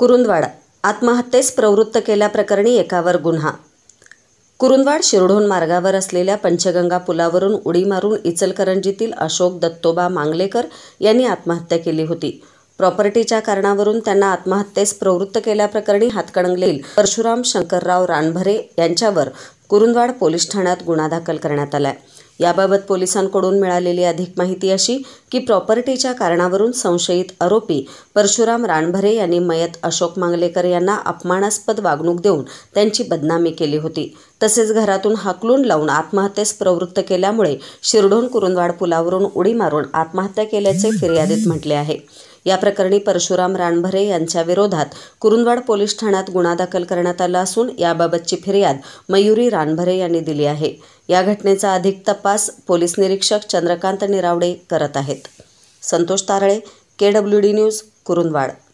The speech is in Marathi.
कुरुंदवाड आत्महत्येस प्रवृत्त केल्याप्रकरणी एकावर गुन्हा कुरुंदवाड शिरढोण मार्गावर असलेल्या पंचगंगा पुलावरून उडी मारून इचलकरंजीतील अशोक दत्तोबा मांगलेकर यांनी आत्महत्या केली होती प्रॉपर्टीच्या कारणावरून त्यांना आत्महत्येस प्रवृत्त केल्याप्रकरणी हातकणंगलेल परशुराम शंकरराव रानभरे यांच्यावर कुरुंदवाड पोलीस ठाण्यात गुन्हा दाखल करण्यात आला आहे याबाबत पोलिसांकडून मिळालेली अधिक माहिती अशी की प्रॉपर्टीच्या कारणावरून संशयित आरोपी परशुराम रानभरे यांनी मयत अशोक मांगलेकर यांना अपमानास्पद वागणूक देऊन त्यांची बदनामी केली होती तसेच घरातून हाकलून लावून आत्महत्येस प्रवृत्त केल्यामुळे शिरढोण कुरुंदवाड पुलावरून उडी मारून आत्महत्या केल्याचे फिर्यादीत म्हटले आहे या प्रकरणी परशुराम रानभरे यांच्या विरोधात कुरुंदवाड पोलीस ठाण्यात गुन्हा दाखल करण्यात आला असून याबाबतची फिर्याद मयुरी रानभरे यांनी दिली आहे या घटनेचा अधिक तपास पोलीस निरीक्षक चंद्रकांत निरावडे करत आहेत संतोष तारळे के न्यूज कुरुंदवाड